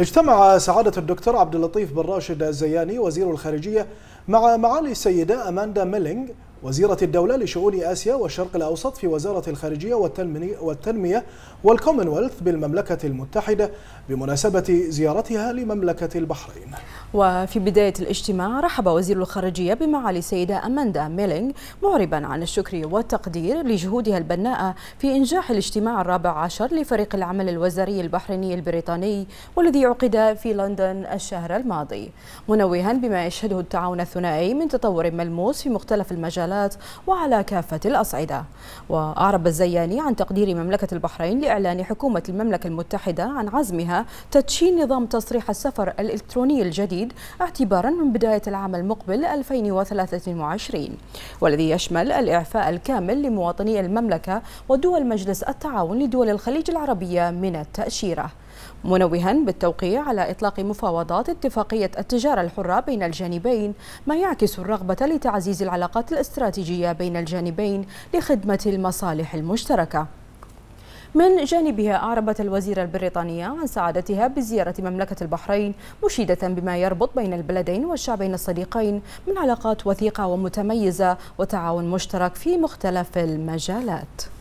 اجتمع سعادة الدكتور عبد اللطيف بن راشد الزياني وزير الخارجية مع معالي السيدة أماندا ميلينغ وزيرة الدولة لشؤون آسيا والشرق الأوسط في وزارة الخارجية والتنمية والكومنولث بالمملكة المتحدة بمناسبة زيارتها لمملكة البحرين وفي بداية الاجتماع رحب وزير الخارجية بمعالي السيدة أماندا ميلينغ معربا عن الشكر والتقدير لجهودها البناءة في إنجاح الاجتماع الرابع عشر لفريق العمل الوزاري البحريني البريطاني والذي عقد في لندن الشهر الماضي منوها بما يشهده التعاون الثنائي من تطور ملموس في مختلف المجالات وعلى كافة الأصعدة وأعرب الزياني عن تقدير مملكة البحرين لإعلان حكومة المملكة المتحدة عن عزمها تدشين نظام تصريح السفر الإلكتروني الجديد الجديد اعتبارا من بداية العام المقبل 2023 والذي يشمل الإعفاء الكامل لمواطني المملكة ودول مجلس التعاون لدول الخليج العربية من التأشيرة منوها بالتوقيع على إطلاق مفاوضات اتفاقية التجارة الحرة بين الجانبين ما يعكس الرغبة لتعزيز العلاقات الاستراتيجية بين الجانبين لخدمة المصالح المشتركة من جانبها أعربت الوزيرة البريطانية عن سعادتها بزيارة مملكة البحرين مشيدة بما يربط بين البلدين والشعبين الصديقين من علاقات وثيقة ومتميزة وتعاون مشترك في مختلف المجالات